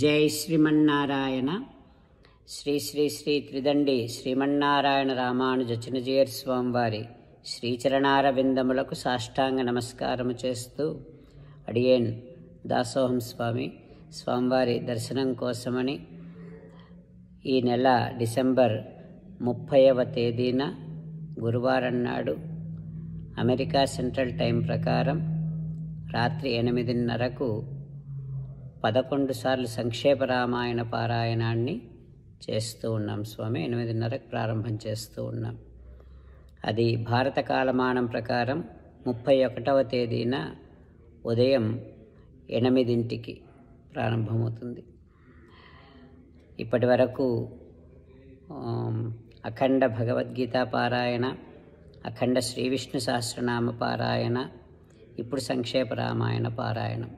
జై శ్రీమన్నారాయణ శ్రీ శ్రీ శ్రీ త్రిదండి శ్రీమన్నారాయణ రామానుజ చిన్నజీయర్ స్వామివారి శ్రీచరణారవిందములకు సాష్టాంగ నమస్కారము చేస్తూ అడియేన్ దాసోహం స్వామి స్వామివారి దర్శనం కోసమని ఈ నెల డిసెంబర్ ముప్పైవ తేదీన గురువారం నాడు అమెరికా సెంట్రల్ టైం ప్రకారం రాత్రి ఎనిమిదిన్నరకు పదకొండు సార్లు సంక్షేప రామాయణ పారాయణాన్ని చేస్తూ ఉన్నాం స్వామి ఎనిమిదిన్నరకు ప్రారంభం చేస్తూ ఉన్నాం అది భారత కాలమానం ప్రకారం ముప్పై ఒకటవ తేదీన ఉదయం ఎనిమిదింటికి ప్రారంభమవుతుంది ఇప్పటి వరకు అఖండ భగవద్గీత పారాయణ అఖండ శ్రీ విష్ణు సహస్రనామ పారాయణ ఇప్పుడు సంక్షేప రామాయణ పారాయణం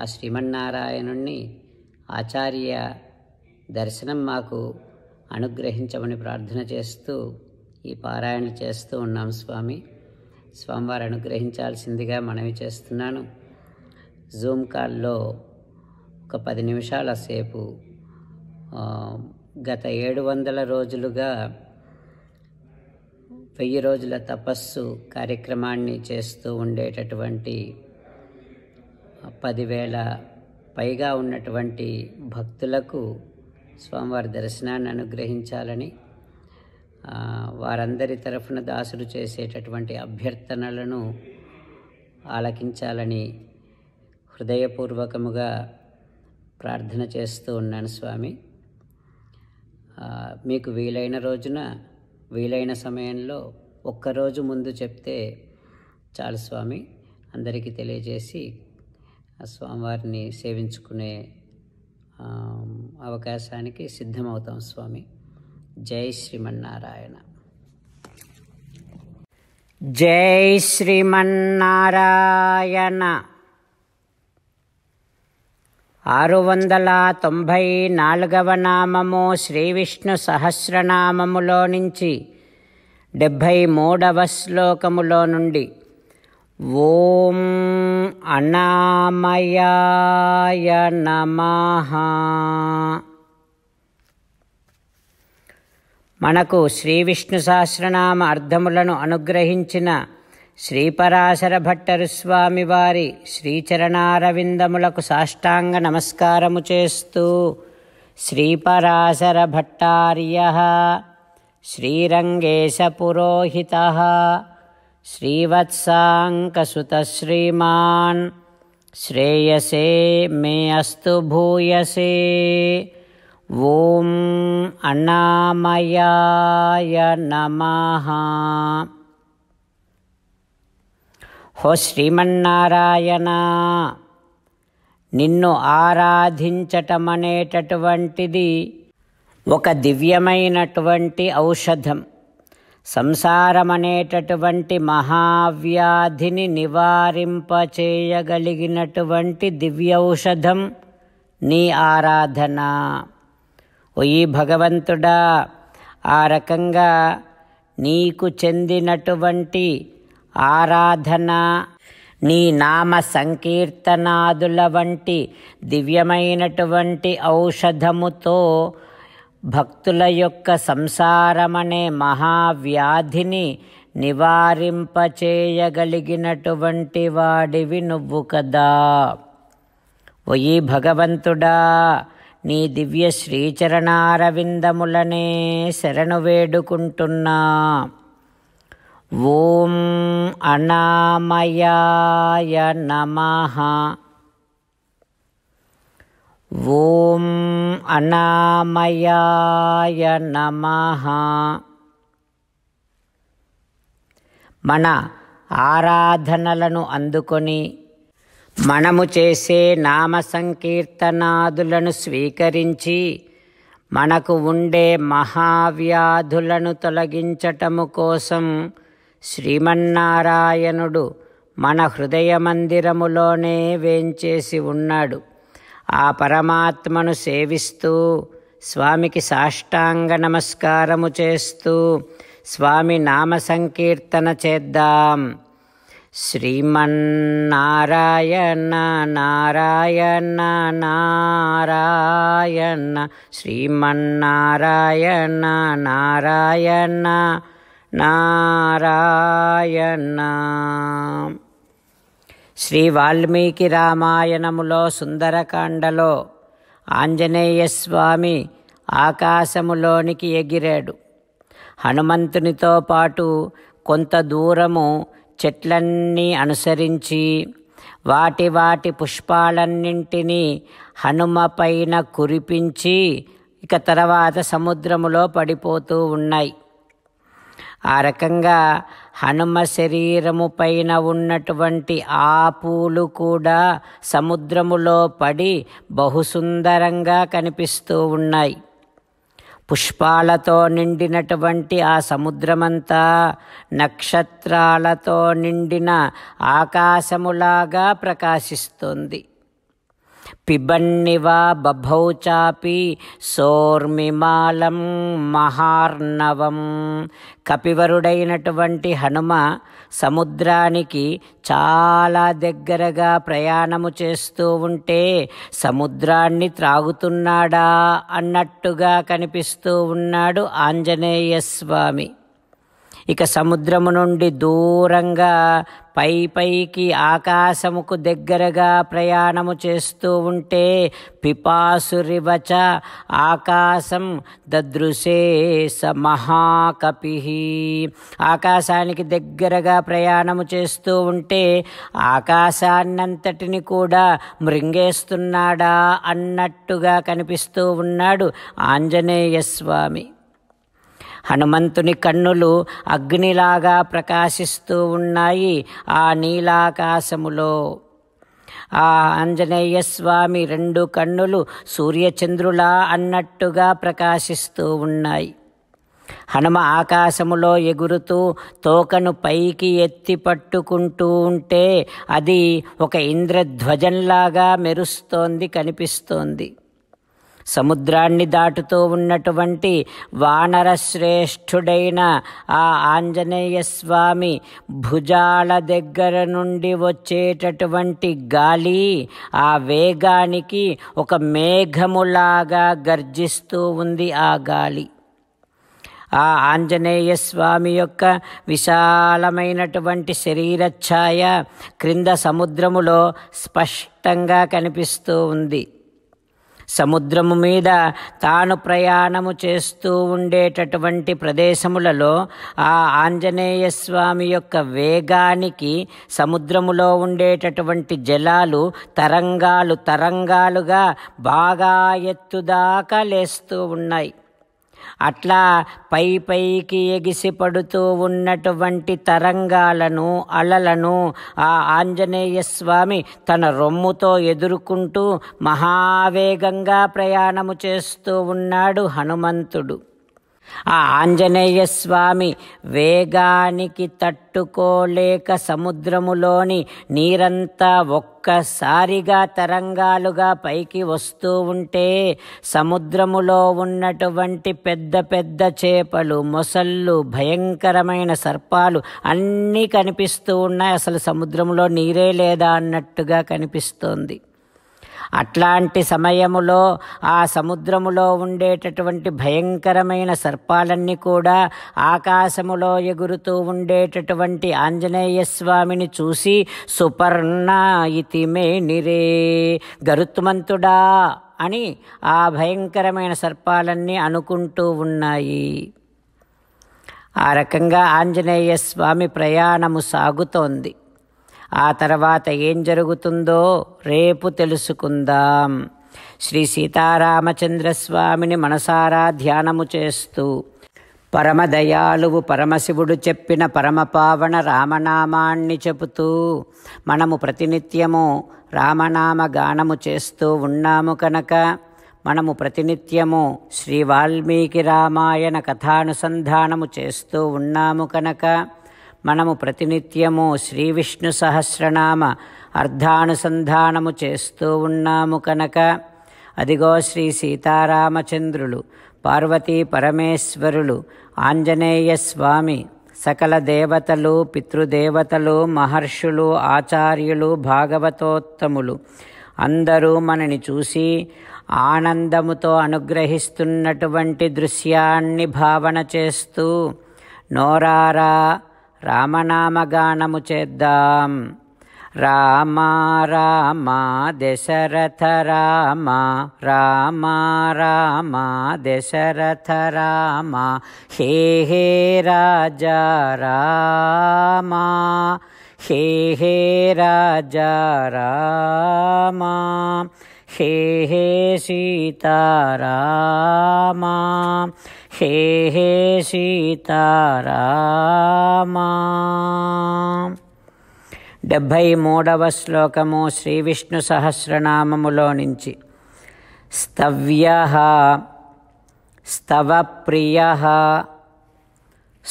ఆ శ్రీమన్నారాయణుణ్ణి ఆచార్య దర్శనం మాకు అనుగ్రహించమని ప్రార్థన చేస్తూ ఈ పారాయణ చేస్తూ ఉన్నాం స్వామి స్వామివారు అనుగ్రహించాల్సిందిగా మనవి చేస్తున్నాను జూమ్ కాల్లో ఒక పది నిమిషాల సేపు గత ఏడు వందల రోజులుగా వెయ్యి రోజుల తపస్సు కార్యక్రమాన్ని చేస్తూ ఉండేటటువంటి పదివేల పైగా ఉన్నటువంటి భక్తులకు స్వామివారి దర్శనాన్ని అనుగ్రహించాలని వారందరి తరఫున దాసులు చేసేటటువంటి అభ్యర్థనలను ఆలకించాలని హృదయపూర్వకముగా ప్రార్థన చేస్తూ ఉన్నాను స్వామి మీకు వీలైన రోజున వీలైన సమయంలో ఒక్కరోజు ముందు చెప్తే చాలు స్వామి అందరికీ తెలియజేసి ఆ స్వామివారిని సేవించుకునే అవకాశానికి సిద్ధమవుతాం స్వామి జై శ్రీమన్నారాయణ జై శ్రీమన్నారాయణ ఆరు వందల తొంభై నాలుగవ నామము శ్రీ విష్ణు సహస్రనామములో నుంచి డెబ్భై మూడవ శ్లోకములో నుండి ఓం అనామయాయ नमः మనకు శ్రీ విష్ణు సహస్రనామ అర్థములను అనుగ్రహించిన శ్రీపరాశర భట్టరు స్వామివారి శ్రీచరణారవిందములకు సాష్టాంగ నమస్కారము చేస్తూ శ్రీపరాశర భట్టార్య శ్రీరంగేశ పురోహిత श्रीवत्साङ्कसुतश्रीमान् శ్రేయసే మే అస్తు భూయసే ఓం अनामयाय నమ హో శ్రీమన్నారాయణ నిన్ను ఆరాధించటమనేటటువంటిది ఒక దివ్యమైనటువంటి ఔషధం సంసారమనేటటువంటి మహావ్యాధిని నివారింపచేయగలిగినటువంటి దివ్యౌషధం నీ ఆరాధన ఈ భగవంతుడా ఆ రకంగా నీకు చెందినటువంటి ఆరాధన నీ నామ సంకీర్తనాదుల వంటి దివ్యమైనటువంటి ఔషధముతో భక్తుల యొక్క సంసారమనే మహావ్యాధిని నివారింపచేయగలిగినటువంటి వాడివి నువ్వు కదా ఒయి భగవంతుడా నీ దివ్య శ్రీచరణారవిందములనే శరణు వేడుకుంటున్నా ఓం అనామయాయ నమ ఓం అనామయాయ నమః మన ఆరాధనలను అందుకొని మనము చేసే నామ సంకీర్తనాదులను స్వీకరించి మనకు ఉండే మహావ్యాధులను తొలగించటము కోసం శ్రీమన్నారాయణుడు మన హృదయ మందిరములోనే వేంచేసి ఉన్నాడు ఆ పరమాత్మను సేవిస్తూ స్వామికి సాష్టాంగ నమస్కారము చేస్తూ స్వామి నామ సంకీర్తన చేద్దాం శ్రీమన్నారాయణ నారాయణ నారాయణ శ్రీమన్నారాయణ నారాయణ నారాయణ శ్రీ వాల్మీకి రామాయణములో సుందరకాండలో ఆంజనేయస్వామి ఆకాశములోనికి ఎగిరాడు హనుమంతునితో పాటు కొంత దూరము చెట్లన్నీ అనుసరించి వాటి వాటి పుష్పాలన్నింటినీ హనుమ పైన కురిపించి ఇక తర్వాత సముద్రములో పడిపోతూ ఉన్నాయి ఆ రకంగా హనుమ శరీరము పైన ఉన్నటువంటి ఆ పూలు కూడా సముద్రములో పడి బహుసుందరంగా కనిపిస్తూ ఉన్నాయి పుష్పాలతో నిండినటువంటి ఆ సముద్రమంతా నక్షత్రాలతో నిండిన ఆకాశములాగా ప్రకాశిస్తుంది పిబన్నివా బభౌ చాపి సోర్మిమాలం మహార్ణవం కపివరుడైనటువంటి హనుమ సముద్రానికి చాలా దగ్గరగా ప్రయాణము చేస్తూ ఉంటే సముద్రాన్ని త్రాగుతున్నాడా అన్నట్టుగా కనిపిస్తూ ఉన్నాడు ఆంజనేయ స్వామి ఇక సముద్రము నుండి దూరంగా పై పైకి ఆకాశముకు దగ్గరగా ప్రయాణము చేస్తూ ఉంటే పిపాసురివచ ఆకాశం దదృశే స మహాకపి ఆకాశానికి దగ్గరగా ప్రయాణము చేస్తూ ఉంటే ఆకాశాన్నంతటిని కూడా మృంగేస్తున్నాడా అన్నట్టుగా కనిపిస్తూ ఉన్నాడు ఆంజనేయ స్వామి హనుమంతుని కన్నులు అగ్నిలాగా ప్రకాశిస్తూ ఉన్నాయి ఆ నీలాకాశములో ఆ ఆంజనేయ స్వామి రెండు కన్నులు సూర్యచంద్రులా అన్నట్టుగా ప్రకాశిస్తూ ఉన్నాయి హనుమ ఆకాశములో ఎగురుతూ తోకను పైకి ఎత్తి పట్టుకుంటూ ఉంటే అది ఒక ఇంద్రధ్వజంలాగా మెరుస్తోంది కనిపిస్తోంది సముద్రాన్ని దాటుతూ ఉన్నటువంటి వానర శ్రేష్ఠుడైన ఆ ఆంజనేయ స్వామి భుజాల దగ్గర నుండి వచ్చేటటువంటి గాలి ఆ వేగానికి ఒక మేఘములాగా గర్జిస్తూ ఉంది ఆ గాలి ఆ ఆంజనేయ స్వామి యొక్క విశాలమైనటువంటి ఛాయ క్రింద సముద్రములో స్పష్టంగా కనిపిస్తూ ఉంది సముద్రము మీద తాను ప్రయాణము చేస్తూ ఉండేటటువంటి ప్రదేశములలో ఆ ఆంజనేయ స్వామి యొక్క వేగానికి సముద్రములో ఉండేటటువంటి జలాలు తరంగాలు తరంగాలుగా బాగా ఎత్తుదాకా లేస్తూ ఉన్నాయి అట్లా పై పైకి ఎగిసి పడుతూ ఉన్నటువంటి తరంగాలను అలలను ఆ ఆంజనేయ స్వామి తన రొమ్ముతో ఎదుర్కొంటూ మహావేగంగా ప్రయాణము చేస్తూ ఉన్నాడు హనుమంతుడు ఆ ఆంజనేయ స్వామి వేగానికి తట్టుకోలేక సముద్రములోని నీరంతా ఒక్కసారిగా తరంగాలుగా పైకి వస్తూ ఉంటే సముద్రములో ఉన్నటువంటి పెద్ద పెద్ద చేపలు మొసళ్ళు భయంకరమైన సర్పాలు అన్నీ కనిపిస్తూ ఉన్నాయి అసలు సముద్రంలో నీరే లేదా అన్నట్టుగా కనిపిస్తోంది అట్లాంటి సమయములో ఆ సముద్రములో ఉండేటటువంటి భయంకరమైన సర్పాలన్నీ కూడా ఆకాశములో ఎగురుతూ ఉండేటటువంటి ఆంజనేయ స్వామిని చూసి సుపర్ణ మే నిరే గరుత్మంతుడా అని ఆ భయంకరమైన సర్పాలన్నీ అనుకుంటూ ఉన్నాయి ఆ రకంగా ఆంజనేయ స్వామి ప్రయాణము సాగుతోంది ఆ తర్వాత ఏం జరుగుతుందో రేపు తెలుసుకుందాం శ్రీ సీతారామచంద్రస్వామిని మనసారా ధ్యానము చేస్తూ పరమదయాలువు పరమశివుడు చెప్పిన పరమపావన రామనామాన్ని చెబుతూ మనము ప్రతినిత్యము రామనామ గానము చేస్తూ ఉన్నాము కనుక మనము ప్రతినిత్యము శ్రీ వాల్మీకి రామాయణ కథానుసంధానము చేస్తూ ఉన్నాము కనుక మనము ప్రతినిత్యము శ్రీ విష్ణు సహస్రనామ అర్ధానుసంధానము చేస్తూ ఉన్నాము కనుక అదిగో శ్రీ సీతారామచంద్రులు పార్వతీ పరమేశ్వరులు ఆంజనేయ స్వామి సకల దేవతలు పితృదేవతలు మహర్షులు ఆచార్యులు భాగవతోత్తములు అందరూ మనని చూసి ఆనందముతో అనుగ్రహిస్తున్నటువంటి దృశ్యాన్ని భావన చేస్తూ నోరారా రామనామగానము చేద్దాం రామ రామ దశరథ రామ రామ రామ దశరథ రామ హే హే రాజా రామ హే హే రాజా రామ హే హే సీతారామా హే హే సీతారామా డెబ్భై మూడవ శ్లోకము శ్రీ విష్ణు సహస్రనామములో నుంచి స్తవ్య స్తవ ప్రియ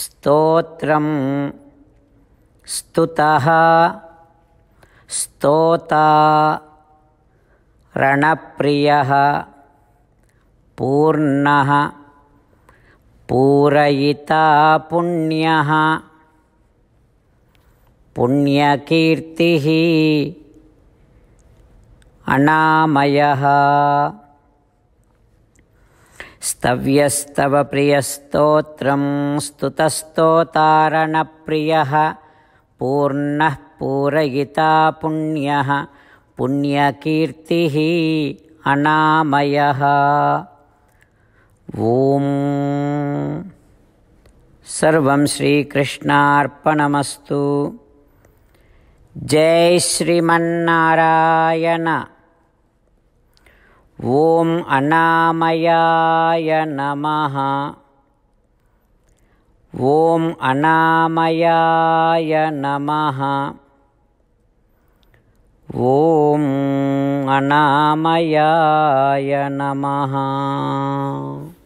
స్తోత్రం స్తుత స్తోతా रणप्रियः पूर्णः पूरयिता पुण्यः पुण्यकीर्तिः अनामयः स्तव्यस्तव प्रियस्तोत्रं स्तुतस्तोतारणप्रियः पूर्णः पूरयिता पुण्यः पुण्यकीर्तिः अनामयः ॐ सर्वं श्रीकृष्णार्पणमस्तु जय श्रीमन्नारायण ॐ अनामयाय नमः ॐ अनामयाय नमः ॐ अनामयाय नमः